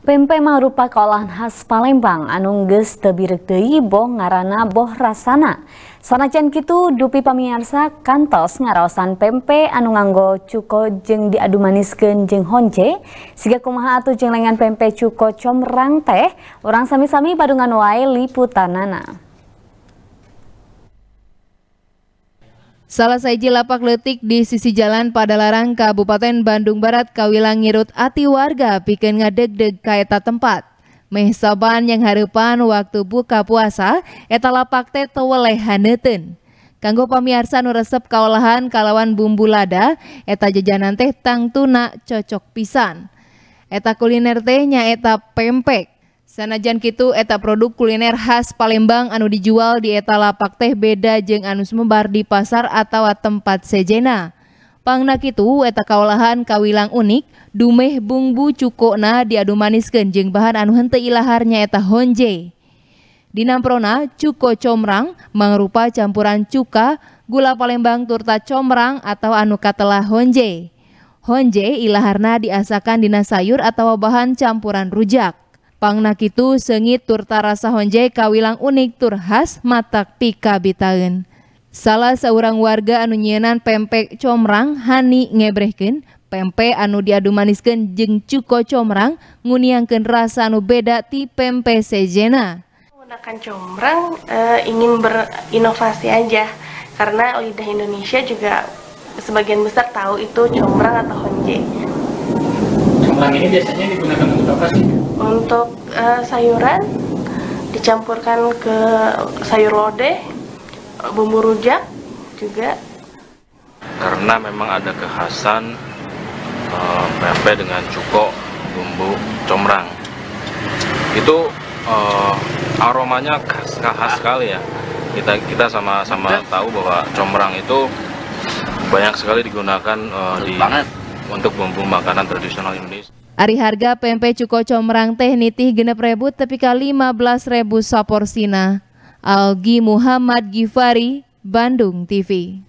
Kali Pempe mau rua kaalan khas Palembang anungges tebir tehi bog ngaranana boh rasana. Sonajan Kitu dupi pemiarsa kantos ngarosan pempe anu nganggo cukojeng diadumanis keunjeng honce, 3, tujeng lengan pempe cukocomrang teh, orang sami-sami padung nga nuai liputan naana. Salah saiji lapak letik di sisi jalan pada Larangka Kabupaten Bandung Barat, kawilang ngirut ati warga bikin dek deg kaeta tempat. Meh yang harapan waktu buka puasa, eta lapak teh teweleh haneten. Kanggo pamirsa nu resep kaolahan kalawan bumbu lada, eta jajanan teh tang tuna cocok pisan. Eta kuliner teh eta pempek. Sanajan Kitu eta produk kuliner khas Palembang anu dijual di eta lapak teh beda jeung anu semebar di pasar atau tempat sejena. Pangna Kitu eta kaolahan kawilang unik, dumeh bumbu cukokna diadu maniskeun jeung bahan anu henteu ilaharnya eta honje. Di Namprona, cuko comrang mangrupa campuran cuka, gula Palembang turta comrang atau anu katelah honje. Honje ilaharna diasakan dina sayur atau bahan campuran rujak nak itu sengit tur rasa honje kawilang unik tur khas matak pika bitaen. Salah seorang warga anu nyenan pempek comrang hani ngebrehkeun pempek anu diadu jeng jeung cuko comrang nguniangkeun rasa anu beda ti pempek sejena. Menggunakan comrang e, ingin berinovasi aja karena lidah Indonesia juga sebagian besar tahu itu comrang atau honje kentang ini biasanya digunakan untuk apa sih? Untuk uh, sayuran dicampurkan ke sayur lodeh, bumbu rujak juga. Karena memang ada kekhasan uh, dengan cuko bumbu comrang. Itu uh, aromanya khas, khas sekali ya. Kita kita sama-sama tahu bahwa comrang itu banyak sekali digunakan uh, di banget untuk bumbu makanan tradisional Indonesia. Ari harga pempek cuko comrang teh nitih genep rebu tapi ka lima belas rebu saporsina. Algi Muhammad Gifari, Bandung TV.